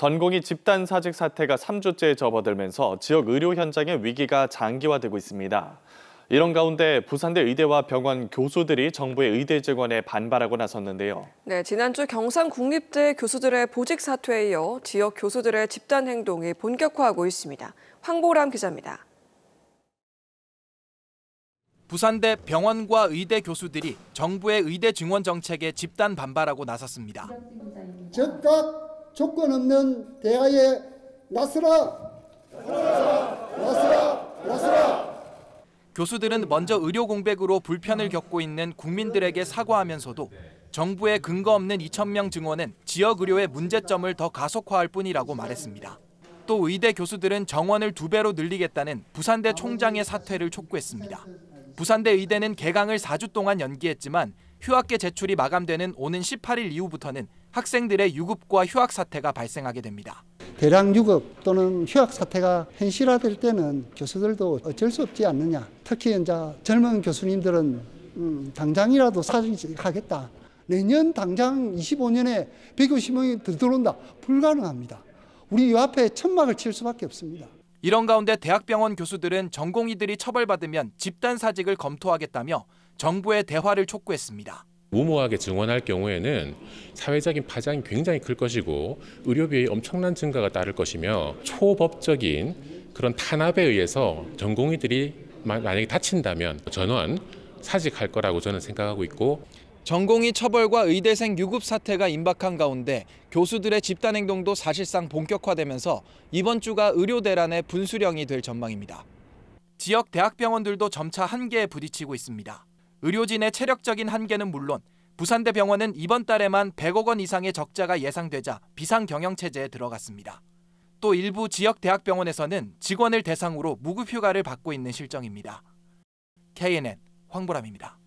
전공이 집단 사직 사태가 3주째 접어들면서 지역 의료 현장의 위기가 장기화되고 있습니다. 이런 가운데 부산대 의대와 병원 교수들이 정부의 의대 증원에 반발하고 나섰는데요. 네, 지난주 경상 국립대 교수들의 보직 사퇴에 이어 지역 교수들의 집단 행동이 본격화하고 있습니다. 황보람 기자입니다. 부산대 병원과 의대 교수들이 정부의 의대 증원 정책에 집단 반발하고 나섰습니다. 즉각 조건 없는 대화에 나서라! 나서라! 나서라! 나서라! 교수들은 먼저 의료 공백으로 불편을 겪고 있는 국민들에게 사과하면서도 정부의 근거 없는 2천 명 증원은 지역 의료의 문제점을 더 가속화할 뿐이라고 말했습니다. 또 의대 교수들은 정원을 두 배로 늘리겠다는 부산대 총장의 사퇴를 촉구했습니다. 부산대 의대는 개강을 4주 동안 연기했지만 휴학계 제출이 마감되는 오는 18일 이후부터는 학생들의 유급과 휴학 사태가 발생하게 됩니다. 대량 유급 또는 휴학 사태가 현실화될 때는 교수들도 어쩔 수 없지 않느냐. 특히 이제 젊은 교수님들은 음, 당장이라도 사직하겠다. 내년 당장 25년에 150명이 들어온다. 불가능합니다. 우리 이 앞에 천막을 칠 수밖에 없습니다. 이런 가운데 대학병원 교수들은 전공의들이 처벌받으면 집단 사직을 검토하겠다며 정부의 대화를 촉구했습니다. 무모하게 증원할 경우에는 사회적인 파장이 굉장히 클 것이고 의료비의 엄청난 증가가 따를 것이며 초법적인 그런 탄압에 의해서 전공의들이 만약에 다친다면 전원 사직할 거라고 저는 생각하고 있고 전공의 처벌과 의대생 유급 사태가 임박한 가운데 교수들의 집단 행동도 사실상 본격화되면서 이번 주가 의료 대란의 분수령이 될 전망입니다. 지역 대학병원들도 점차 한계에 부딪히고 있습니다. 의료진의 체력적인 한계는 물론 부산대 병원은 이번 달에만 100억 원 이상의 적자가 예상되자 비상 경영 체제에 들어갔습니다. 또 일부 지역 대학병원에서는 직원을 대상으로 무급휴가를 받고 있는 실정입니다. KNN 황보람입니다.